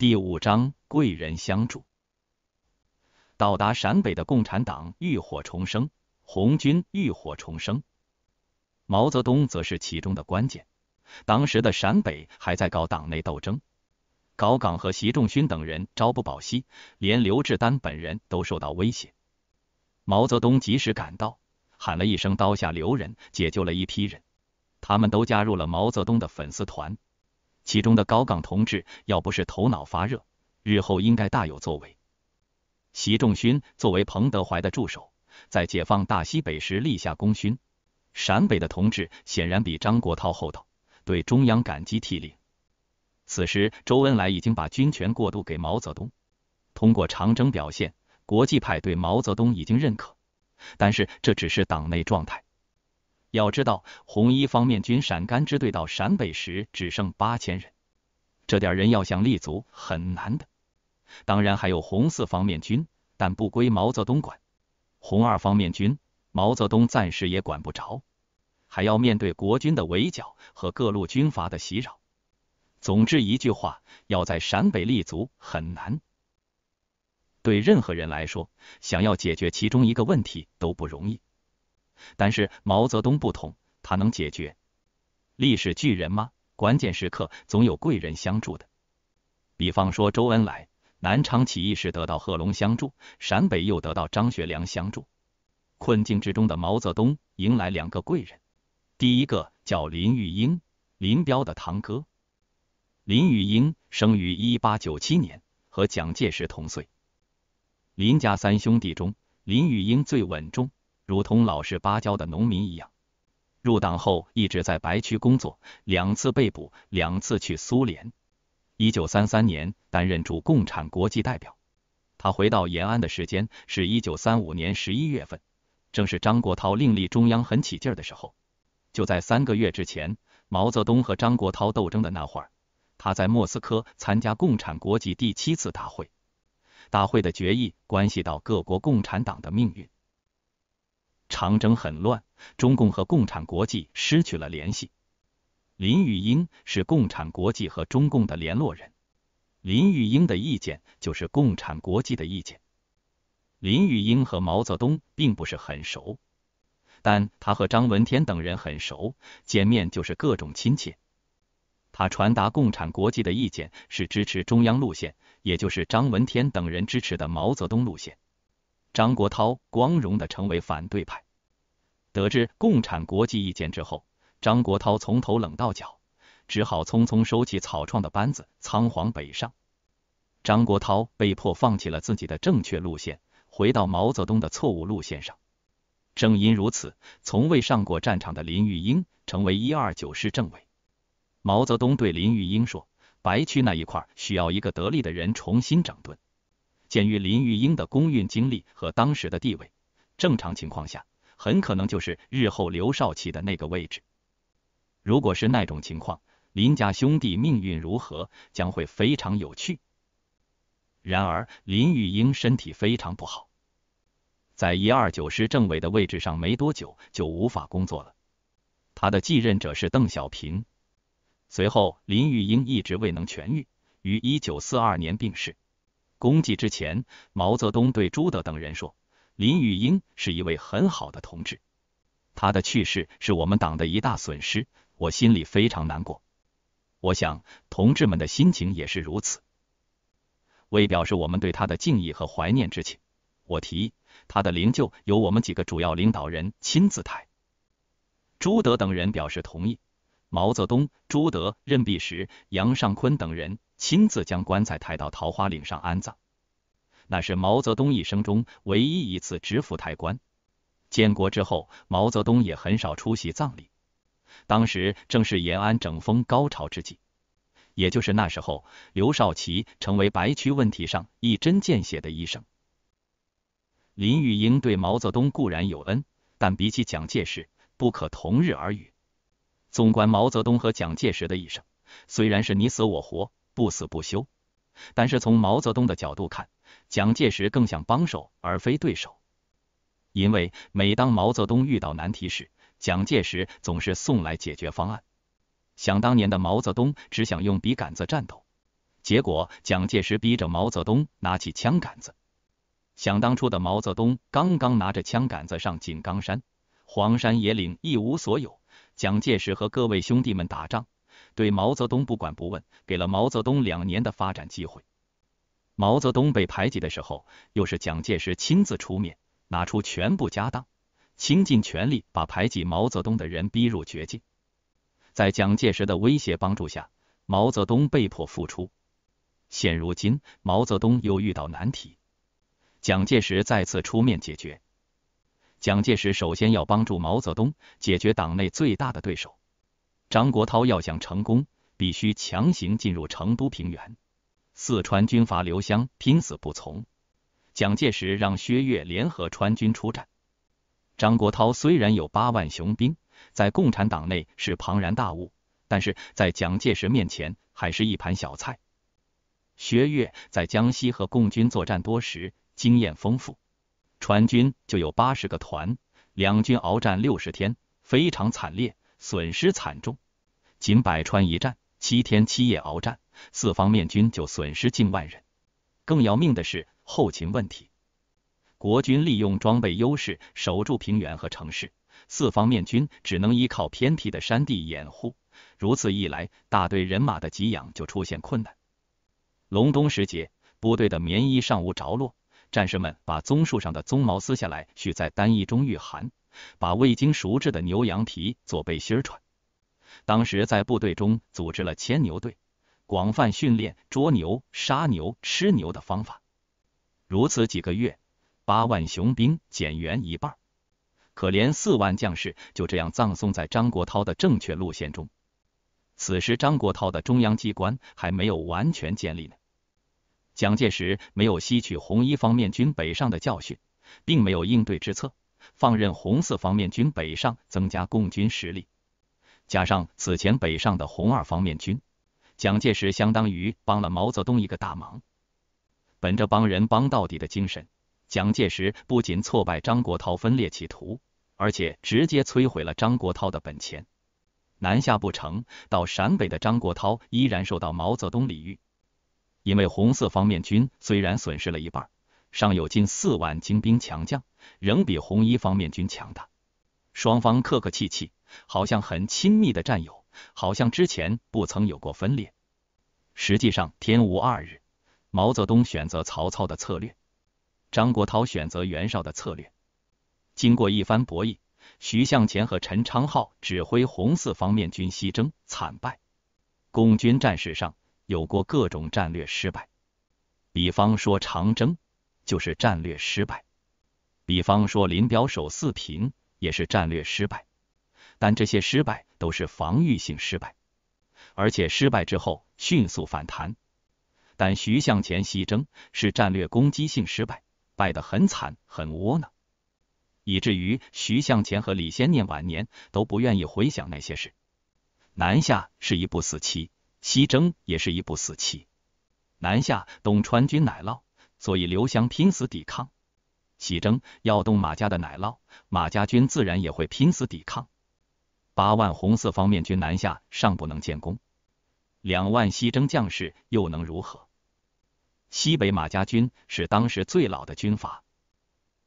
第五章贵人相助。到达陕北的共产党浴火重生，红军浴火重生，毛泽东则是其中的关键。当时的陕北还在搞党内斗争，高岗和习仲勋等人朝不保夕，连刘志丹本人都受到威胁。毛泽东及时赶到，喊了一声“刀下留人”，解救了一批人，他们都加入了毛泽东的粉丝团。其中的高岗同志，要不是头脑发热，日后应该大有作为。习仲勋作为彭德怀的助手，在解放大西北时立下功勋。陕北的同志显然比张国焘厚道，对中央感激涕零。此时，周恩来已经把军权过渡给毛泽东。通过长征表现，国际派对毛泽东已经认可，但是这只是党内状态。要知道，红一方面军陕甘支队到陕北时只剩八千人，这点人要想立足很难的。当然还有红四方面军，但不归毛泽东管；红二方面军，毛泽东暂时也管不着。还要面对国军的围剿和各路军阀的袭扰。总之一句话，要在陕北立足很难。对任何人来说，想要解决其中一个问题都不容易。但是毛泽东不同，他能解决历史巨人吗？关键时刻总有贵人相助的。比方说周恩来，南昌起义时得到贺龙相助，陕北又得到张学良相助。困境之中的毛泽东迎来两个贵人，第一个叫林育英，林彪的堂哥。林育英生于一八九七年，和蒋介石同岁。林家三兄弟中，林育英最稳重。如同老实巴交的农民一样，入党后一直在白区工作，两次被捕，两次去苏联。一九三三年担任驻共产国际代表。他回到延安的时间是一九三五年十一月份，正是张国焘另立中央很起劲的时候。就在三个月之前，毛泽东和张国焘斗争的那会儿，他在莫斯科参加共产国际第七次大会，大会的决议关系到各国共产党的命运。长征很乱，中共和共产国际失去了联系。林玉英是共产国际和中共的联络人，林玉英的意见就是共产国际的意见。林玉英和毛泽东并不是很熟，但他和张闻天等人很熟，见面就是各种亲切。他传达共产国际的意见是支持中央路线，也就是张闻天等人支持的毛泽东路线。张国焘光荣的成为反对派，得知共产国际意见之后，张国焘从头冷到脚，只好匆匆收起草创的班子，仓皇北上。张国焘被迫放弃了自己的正确路线，回到毛泽东的错误路线上。正因如此，从未上过战场的林玉英成为一二九师政委。毛泽东对林玉英说：“白区那一块需要一个得力的人重新整顿。”鉴于林玉英的工运经历和当时的地位，正常情况下很可能就是日后刘少奇的那个位置。如果是那种情况，林家兄弟命运如何将会非常有趣。然而，林玉英身体非常不好，在一二九师政委的位置上没多久就无法工作了。他的继任者是邓小平。随后，林玉英一直未能痊愈，于一九四二年病逝。公祭之前，毛泽东对朱德等人说：“林育英是一位很好的同志，他的去世是我们党的一大损失，我心里非常难过。我想，同志们的心情也是如此。为表示我们对他的敬意和怀念之情，我提议，他的灵柩由我们几个主要领导人亲自抬。”朱德等人表示同意。毛泽东、朱德、任弼时、杨尚昆等人。亲自将棺材抬到桃花岭上安葬，那是毛泽东一生中唯一一次直赴抬棺。建国之后，毛泽东也很少出席葬礼。当时正是延安整风高潮之际，也就是那时候，刘少奇成为白区问题上一针见血的医生。林玉英对毛泽东固然有恩，但比起蒋介石，不可同日而语。纵观毛泽东和蒋介石的一生，虽然是你死我活。不死不休，但是从毛泽东的角度看，蒋介石更像帮手而非对手，因为每当毛泽东遇到难题时，蒋介石总是送来解决方案。想当年的毛泽东只想用笔杆子战斗，结果蒋介石逼着毛泽东拿起枪杆子。想当初的毛泽东刚刚拿着枪杆子上井冈山，荒山野岭一无所有，蒋介石和各位兄弟们打仗。对毛泽东不管不问，给了毛泽东两年的发展机会。毛泽东被排挤的时候，又是蒋介石亲自出面，拿出全部家当，倾尽全力把排挤毛泽东的人逼入绝境。在蒋介石的威胁帮助下，毛泽东被迫复出。现如今，毛泽东又遇到难题，蒋介石再次出面解决。蒋介石首先要帮助毛泽东解决党内最大的对手。张国焘要想成功，必须强行进入成都平原。四川军阀刘湘拼死不从。蒋介石让薛岳联合川军出战。张国焘虽然有八万雄兵，在共产党内是庞然大物，但是在蒋介石面前还是一盘小菜。薛岳在江西和共军作战多时，经验丰富。川军就有八十个团，两军鏖战六十天，非常惨烈。损失惨重，仅百川一战，七天七夜鏖战，四方面军就损失近万人。更要命的是后勤问题。国军利用装备优势守住平原和城市，四方面军只能依靠偏僻的山地掩护。如此一来，大队人马的给养就出现困难。隆冬时节，部队的棉衣尚无着落，战士们把棕树上的棕毛撕下来，许在单衣中御寒。把未经熟制的牛羊皮做背心穿。当时在部队中组织了牵牛队，广泛训练捉牛、杀牛、吃牛的方法。如此几个月，八万雄兵减员一半，可怜四万将士就这样葬送在张国焘的正确路线中。此时，张国焘的中央机关还没有完全建立呢。蒋介石没有吸取红一方面军北上的教训，并没有应对之策。放任红四方面军北上，增加共军实力，加上此前北上的红二方面军，蒋介石相当于帮了毛泽东一个大忙。本着帮人帮到底的精神，蒋介石不仅挫败张国焘分裂企图，而且直接摧毁了张国焘的本钱。南下不成，到陕北的张国焘依然受到毛泽东礼遇，因为红四方面军虽然损失了一半，尚有近四万精兵强将。仍比红一方面军强大，双方客客气气，好像很亲密的战友，好像之前不曾有过分裂。实际上，天无二日，毛泽东选择曹操的策略，张国焘选择袁绍的策略。经过一番博弈，徐向前和陈昌浩指挥红四方面军西征惨败。共军战史上有过各种战略失败，比方说长征就是战略失败。比方说，林彪守四平也是战略失败，但这些失败都是防御性失败，而且失败之后迅速反弹。但徐向前西征是战略攻击性失败，败得很惨，很窝囊，以至于徐向前和李先念晚年都不愿意回想那些事。南下是一步死棋，西征也是一步死棋。南下东川军奶酪，所以刘湘拼死抵抗。西征要动马家的奶酪，马家军自然也会拼死抵抗。八万红四方面军南下尚不能建功，两万西征将士又能如何？西北马家军是当时最老的军阀。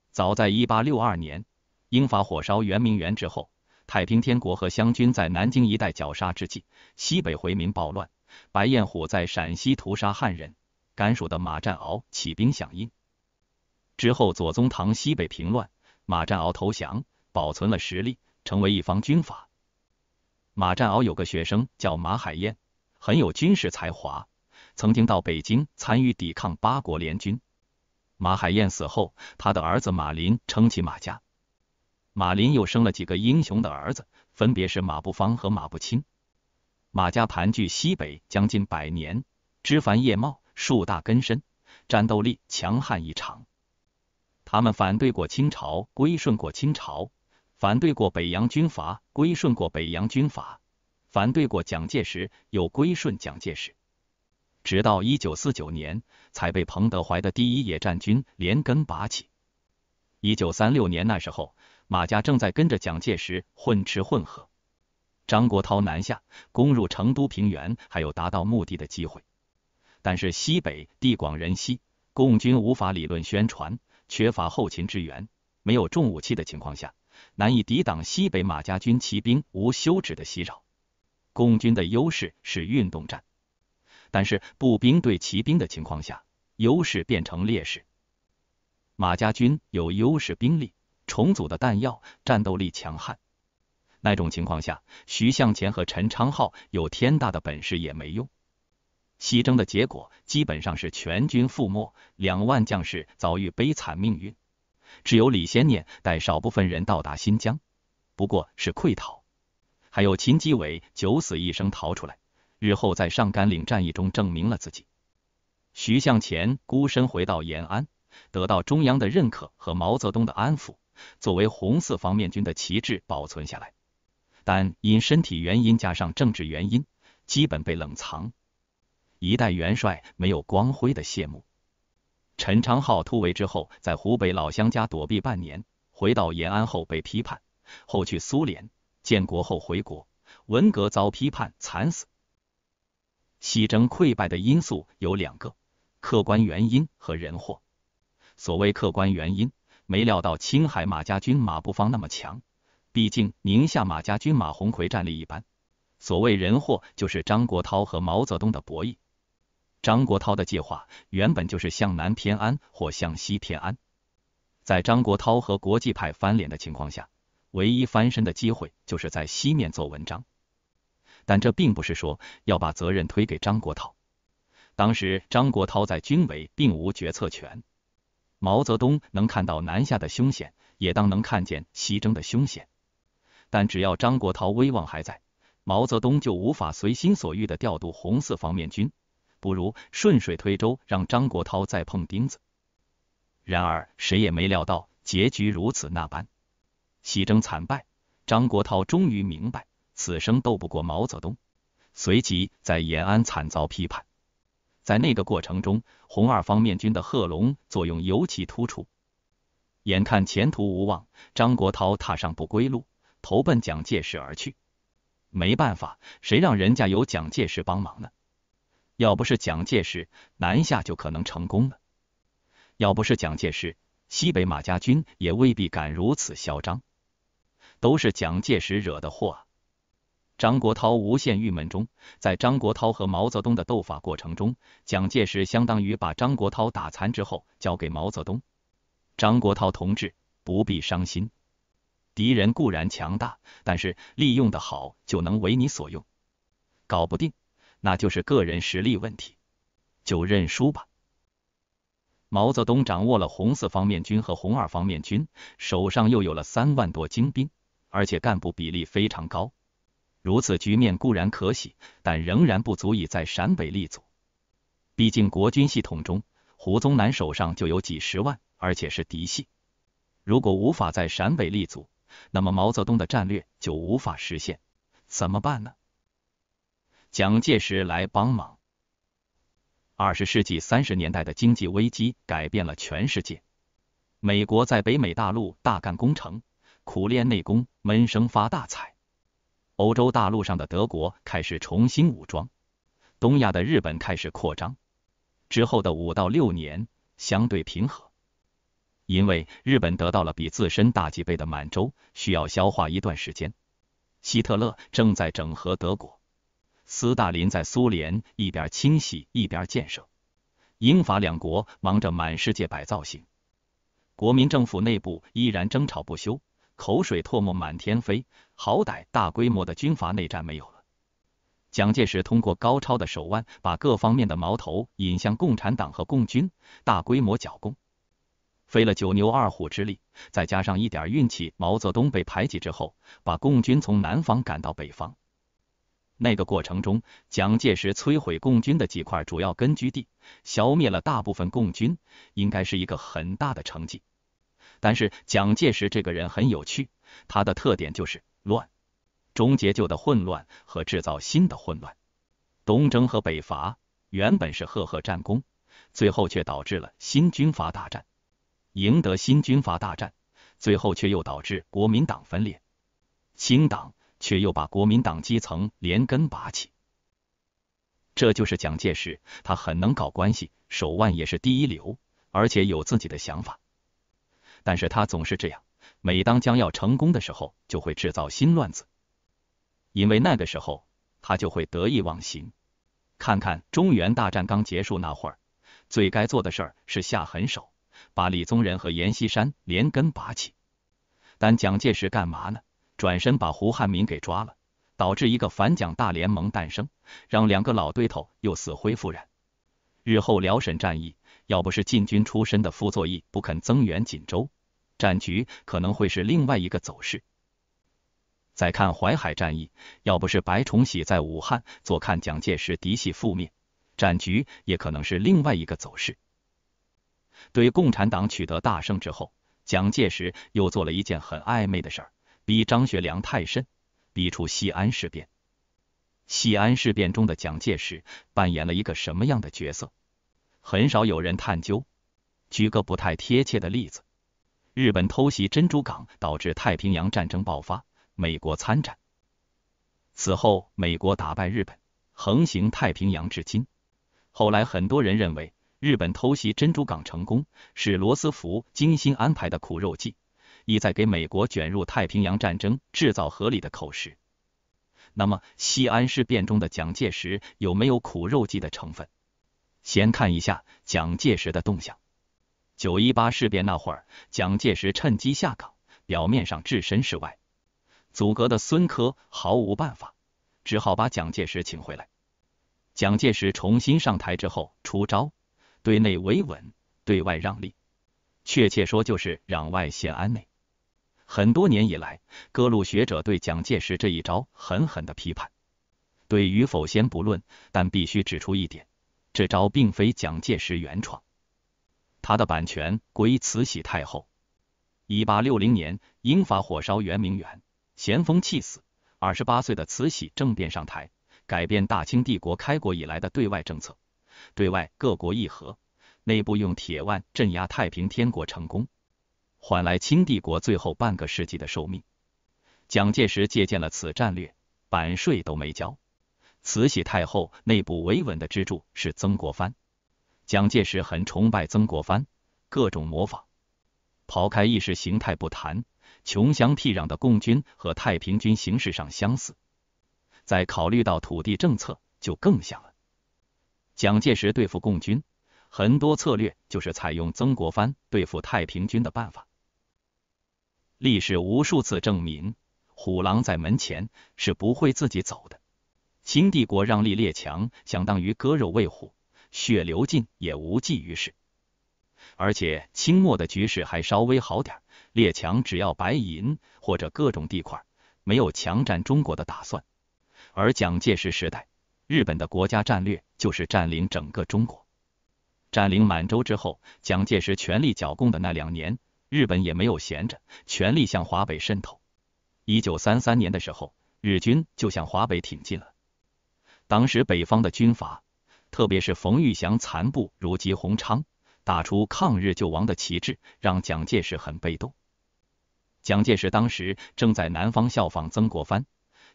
早在一八六二年，英法火烧圆明园之后，太平天国和湘军在南京一带绞杀之际，西北回民暴乱，白彦虎在陕西屠杀汉人，甘肃的马占鳌起兵响应。之后，左宗棠西北平乱，马占鳌投降，保存了实力，成为一方军阀。马占鳌有个学生叫马海燕，很有军事才华，曾经到北京参与抵抗八国联军。马海燕死后，他的儿子马林撑起马家，马林又生了几个英雄的儿子，分别是马步芳和马步青。马家盘踞西北将近百年，枝繁叶茂，树大根深，战斗力强悍异常。他们反对过清朝，归顺过清朝；反对过北洋军阀，归顺过北洋军阀；反对过蒋介石，又归顺蒋介石。直到一九四九年，才被彭德怀的第一野战军连根拔起。一九三六年那时候，马家正在跟着蒋介石混吃混喝。张国焘南下，攻入成都平原，还有达到目的的机会。但是西北地广人稀，共军无法理论宣传。缺乏后勤支援，没有重武器的情况下，难以抵挡西北马家军骑兵无休止的袭扰。共军的优势是运动战，但是步兵对骑兵的情况下，优势变成劣势。马家军有优势兵力，重组的弹药，战斗力强悍。那种情况下，徐向前和陈昌浩有天大的本事也没用。西征的结果基本上是全军覆没，两万将士遭遇悲惨命运，只有李先念带少部分人到达新疆，不过是溃逃。还有秦基伟九死一生逃出来，日后在上甘岭战役中证明了自己。徐向前孤身回到延安，得到中央的认可和毛泽东的安抚，作为红四方面军的旗帜保存下来，但因身体原因加上政治原因，基本被冷藏。一代元帅没有光辉的谢幕。陈昌浩突围之后，在湖北老乡家躲避半年，回到延安后被批判，后去苏联，建国后回国，文革遭批判，惨死。西征溃败的因素有两个：客观原因和人祸。所谓客观原因，没料到青海马家军马步芳那么强，毕竟宁夏马家军马鸿逵战力一般。所谓人祸，就是张国焘和毛泽东的博弈。张国焘的计划原本就是向南偏安或向西偏安，在张国焘和国际派翻脸的情况下，唯一翻身的机会就是在西面做文章。但这并不是说要把责任推给张国焘。当时张国焘在军委并无决策权，毛泽东能看到南下的凶险，也当能看见西征的凶险。但只要张国焘威望还在，毛泽东就无法随心所欲的调度红四方面军。不如顺水推舟，让张国焘再碰钉子。然而，谁也没料到结局如此那般，西征惨败，张国焘终于明白此生斗不过毛泽东。随即在延安惨遭批判。在那个过程中，红二方面军的贺龙作用尤其突出。眼看前途无望，张国焘踏上不归路，投奔蒋介石而去。没办法，谁让人家有蒋介石帮忙呢？要不是蒋介石南下，就可能成功了；要不是蒋介石，西北马家军也未必敢如此嚣张。都是蒋介石惹的祸。啊。张国焘无限郁闷中，在张国焘和毛泽东的斗法过程中，蒋介石相当于把张国焘打残之后交给毛泽东。张国焘同志不必伤心，敌人固然强大，但是利用的好，就能为你所用。搞不定。那就是个人实力问题，就认输吧。毛泽东掌握了红四方面军和红二方面军，手上又有了三万多精兵，而且干部比例非常高。如此局面固然可喜，但仍然不足以在陕北立足。毕竟国军系统中，胡宗南手上就有几十万，而且是嫡系。如果无法在陕北立足，那么毛泽东的战略就无法实现。怎么办呢？蒋介石来帮忙。二十世纪三十年代的经济危机改变了全世界。美国在北美大陆大干工程，苦练内功，闷声发大财。欧洲大陆上的德国开始重新武装，东亚的日本开始扩张。之后的五到六年相对平和，因为日本得到了比自身大几倍的满洲，需要消化一段时间。希特勒正在整合德国。斯大林在苏联一边清洗一边建设，英法两国忙着满世界摆造型，国民政府内部依然争吵不休，口水唾沫满天飞。好歹大规模的军阀内战没有了。蒋介石通过高超的手腕，把各方面的矛头引向共产党和共军，大规模剿共，费了九牛二虎之力，再加上一点运气，毛泽东被排挤之后，把共军从南方赶到北方。那个过程中，蒋介石摧毁共军的几块主要根据地，消灭了大部分共军，应该是一个很大的成绩。但是蒋介石这个人很有趣，他的特点就是乱，终结旧的混乱和制造新的混乱。东征和北伐原本是赫赫战功，最后却导致了新军阀大战；赢得新军阀大战，最后却又导致国民党分裂，清党。却又把国民党基层连根拔起，这就是蒋介石，他很能搞关系，手腕也是第一流，而且有自己的想法。但是他总是这样，每当将要成功的时候，就会制造新乱子，因为那个时候他就会得意忘形。看看中原大战刚结束那会儿，最该做的事儿是下狠手，把李宗仁和阎锡山连根拔起，但蒋介石干嘛呢？转身把胡汉民给抓了，导致一个反蒋大联盟诞生，让两个老对头又死灰复燃。日后辽沈战役，要不是禁军出身的傅作义不肯增援锦州，战局可能会是另外一个走势。再看淮海战役，要不是白崇禧在武汉坐看蒋介石嫡系覆灭，战局也可能是另外一个走势。对共产党取得大胜之后，蒋介石又做了一件很暧昧的事儿。逼张学良太甚，逼出西安事变。西安事变中的蒋介石扮演了一个什么样的角色？很少有人探究。举个不太贴切的例子：日本偷袭珍珠港，导致太平洋战争爆发，美国参战。此后，美国打败日本，横行太平洋至今。后来，很多人认为日本偷袭珍珠港成功，是罗斯福精心安排的苦肉计。意在给美国卷入太平洋战争制造合理的口实。那么，西安事变中的蒋介石有没有苦肉计的成分？先看一下蒋介石的动向。九一八事变那会儿，蒋介石趁机下岗，表面上置身事外。阻隔的孙科毫无办法，只好把蒋介石请回来。蒋介石重新上台之后，出招：对内维稳，对外让利。确切说，就是攘外先安内。很多年以来，各路学者对蒋介石这一招狠狠的批判，对与否先不论，但必须指出一点，这招并非蒋介石原创，他的版权归慈禧太后。一八六零年，英法火烧圆明园，咸丰气死，二十八岁的慈禧政变上台，改变大清帝国开国以来的对外政策，对外各国议和，内部用铁腕镇压太平天国成功。换来清帝国最后半个世纪的寿命。蒋介石借鉴了此战略，版税都没交。慈禧太后内部维稳的支柱是曾国藩，蒋介石很崇拜曾国藩，各种模仿。抛开意识形态不谈，穷乡僻壤的共军和太平军形式上相似，在考虑到土地政策，就更像了。蒋介石对付共军，很多策略就是采用曾国藩对付太平军的办法。历史无数次证明，虎狼在门前是不会自己走的。清帝国让利列强，相当于割肉喂虎，血流尽也无济于事。而且清末的局势还稍微好点，列强只要白银或者各种地块，没有强占中国的打算。而蒋介石时代，日本的国家战略就是占领整个中国。占领满洲之后，蒋介石全力剿共的那两年。日本也没有闲着，全力向华北渗透。一九三三年的时候，日军就向华北挺进了。当时北方的军阀，特别是冯玉祥残部如吉鸿昌，打出抗日救亡的旗帜，让蒋介石很被动。蒋介石当时正在南方效仿曾国藩，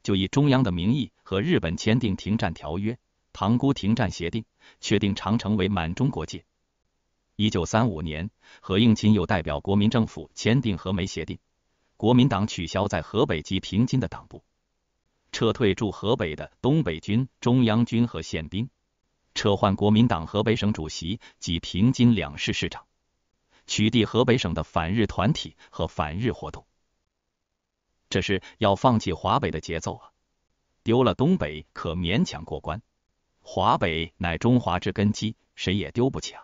就以中央的名义和日本签订停战条约《塘沽停战协定》，确定长城为满中国界。一九三五年，何应钦又代表国民政府签订和梅协定，国民党取消在河北及平津的党部，撤退驻河北的东北军、中央军和宪兵，撤换国民党河北省主席及平津两市市长，取缔河北省的反日团体和反日活动。这是要放弃华北的节奏啊！丢了东北可勉强过关，华北乃中华之根基，谁也丢不起啊！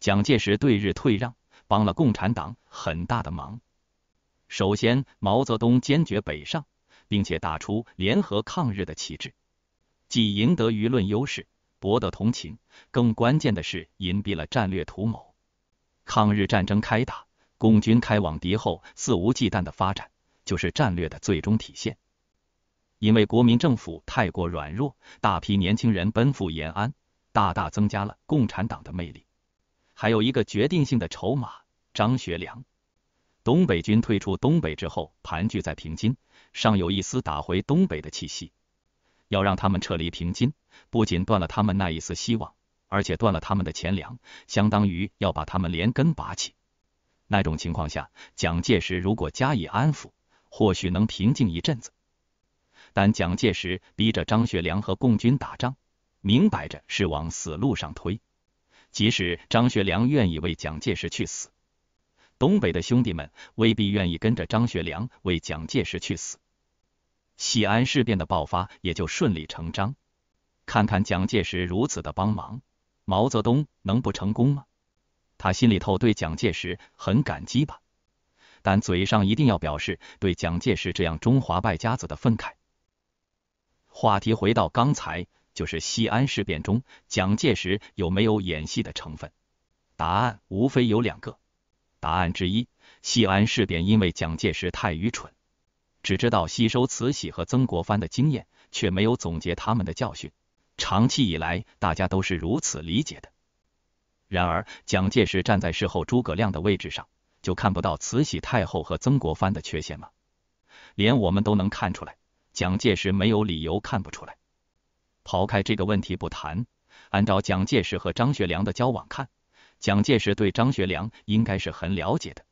蒋介石对日退让，帮了共产党很大的忙。首先，毛泽东坚决北上，并且打出联合抗日的旗帜，既赢得舆论优势，博得同情，更关键的是隐蔽了战略图谋。抗日战争开打，共军开往敌后，肆无忌惮的发展，就是战略的最终体现。因为国民政府太过软弱，大批年轻人奔赴延安，大大增加了共产党的魅力。还有一个决定性的筹码，张学良。东北军退出东北之后，盘踞在平津，尚有一丝打回东北的气息。要让他们撤离平津，不仅断了他们那一丝希望，而且断了他们的钱粮，相当于要把他们连根拔起。那种情况下，蒋介石如果加以安抚，或许能平静一阵子。但蒋介石逼着张学良和共军打仗，明摆着是往死路上推。即使张学良愿意为蒋介石去死，东北的兄弟们未必愿意跟着张学良为蒋介石去死。西安事变的爆发也就顺理成章。看看蒋介石如此的帮忙，毛泽东能不成功吗？他心里头对蒋介石很感激吧，但嘴上一定要表示对蒋介石这样中华败家子的愤慨。话题回到刚才。就是西安事变中，蒋介石有没有演戏的成分？答案无非有两个。答案之一，西安事变因为蒋介石太愚蠢，只知道吸收慈禧和曾国藩的经验，却没有总结他们的教训。长期以来，大家都是如此理解的。然而，蒋介石站在事后诸葛亮的位置上，就看不到慈禧太后和曾国藩的缺陷吗？连我们都能看出来，蒋介石没有理由看不出来。抛开这个问题不谈，按照蒋介石和张学良的交往看，蒋介石对张学良应该是很了解的。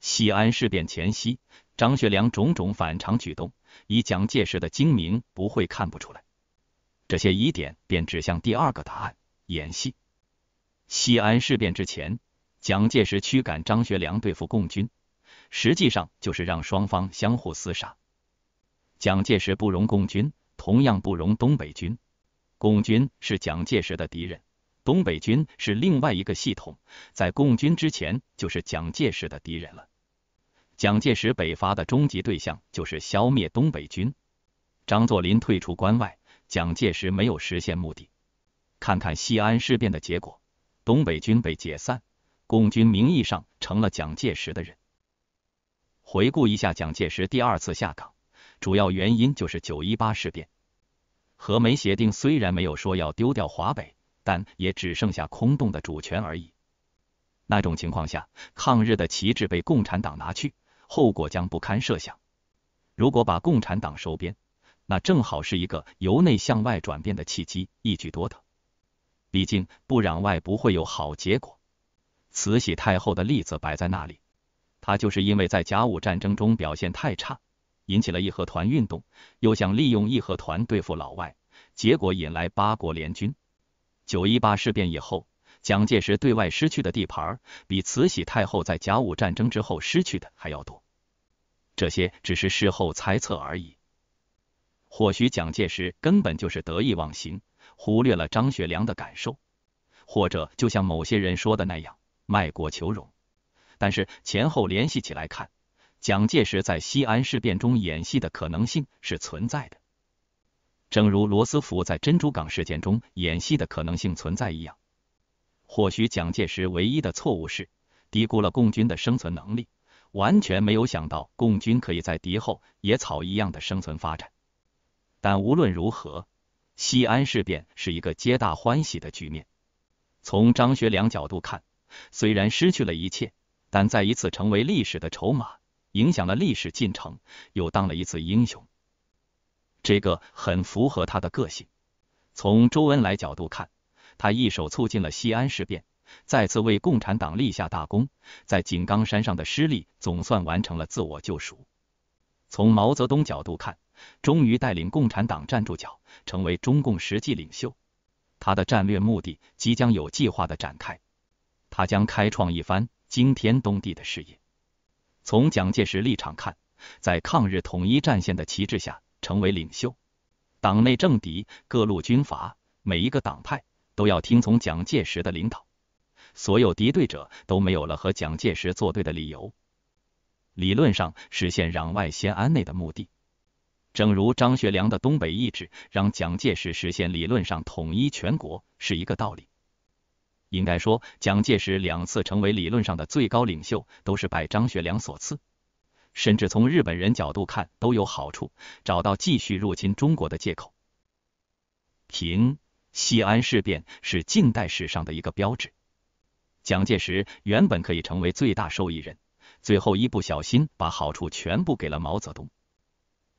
西安事变前夕，张学良种种反常举动，以蒋介石的精明，不会看不出来。这些疑点便指向第二个答案：演戏。西安事变之前，蒋介石驱赶张学良对付共军，实际上就是让双方相互厮杀。蒋介石不容共军。同样不容东北军，共军是蒋介石的敌人，东北军是另外一个系统，在共军之前就是蒋介石的敌人了。蒋介石北伐的终极对象就是消灭东北军，张作霖退出关外，蒋介石没有实现目的。看看西安事变的结果，东北军被解散，共军名义上成了蒋介石的人。回顾一下蒋介石第二次下岗。主要原因就是九一八事变，和美协定虽然没有说要丢掉华北，但也只剩下空洞的主权而已。那种情况下，抗日的旗帜被共产党拿去，后果将不堪设想。如果把共产党收编，那正好是一个由内向外转变的契机，一举多得。毕竟不攘外不会有好结果，慈禧太后的例子摆在那里，她就是因为在甲午战争中表现太差。引起了义和团运动，又想利用义和团对付老外，结果引来八国联军。九一八事变以后，蒋介石对外失去的地盘比慈禧太后在甲午战争之后失去的还要多。这些只是事后猜测而已。或许蒋介石根本就是得意忘形，忽略了张学良的感受，或者就像某些人说的那样，卖国求荣。但是前后联系起来看。蒋介石在西安事变中演戏的可能性是存在的，正如罗斯福在珍珠港事件中演戏的可能性存在一样。或许蒋介石唯一的错误是低估了共军的生存能力，完全没有想到共军可以在敌后野草一样的生存发展。但无论如何，西安事变是一个皆大欢喜的局面。从张学良角度看，虽然失去了一切，但再一次成为历史的筹码。影响了历史进程，又当了一次英雄，这个很符合他的个性。从周恩来角度看，他一手促进了西安事变，再次为共产党立下大功，在井冈山上的失利总算完成了自我救赎。从毛泽东角度看，终于带领共产党站住脚，成为中共实际领袖，他的战略目的即将有计划的展开，他将开创一番惊天动地的事业。从蒋介石立场看，在抗日统一战线的旗帜下成为领袖，党内政敌、各路军阀、每一个党派都要听从蒋介石的领导，所有敌对者都没有了和蒋介石作对的理由，理论上实现攘外先安内的目的，正如张学良的东北意志让蒋介石实现理论上统一全国是一个道理。应该说，蒋介石两次成为理论上的最高领袖，都是拜张学良所赐，甚至从日本人角度看都有好处，找到继续入侵中国的借口。平西安事变是近代史上的一个标志。蒋介石原本可以成为最大受益人，最后一不小心把好处全部给了毛泽东。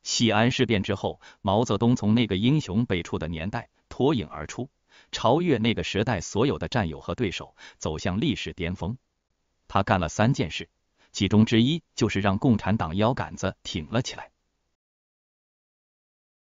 西安事变之后，毛泽东从那个英雄辈出的年代脱颖而出。超越那个时代所有的战友和对手，走向历史巅峰。他干了三件事，其中之一就是让共产党腰杆子挺了起来。